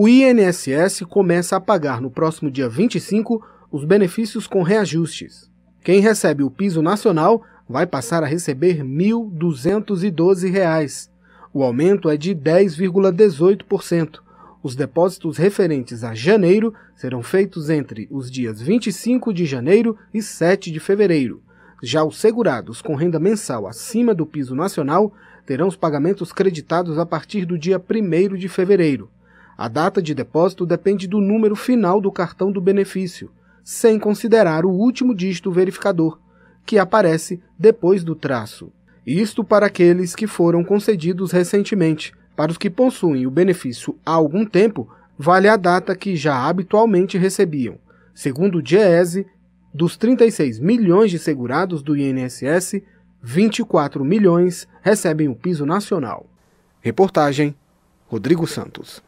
O INSS começa a pagar no próximo dia 25 os benefícios com reajustes. Quem recebe o piso nacional vai passar a receber R$ 1.212. O aumento é de 10,18%. Os depósitos referentes a janeiro serão feitos entre os dias 25 de janeiro e 7 de fevereiro. Já os segurados com renda mensal acima do piso nacional terão os pagamentos creditados a partir do dia 1 de fevereiro. A data de depósito depende do número final do cartão do benefício, sem considerar o último dígito verificador, que aparece depois do traço. Isto para aqueles que foram concedidos recentemente. Para os que possuem o benefício há algum tempo, vale a data que já habitualmente recebiam. Segundo o DIEESE, dos 36 milhões de segurados do INSS, 24 milhões recebem o piso nacional. Reportagem Rodrigo Santos.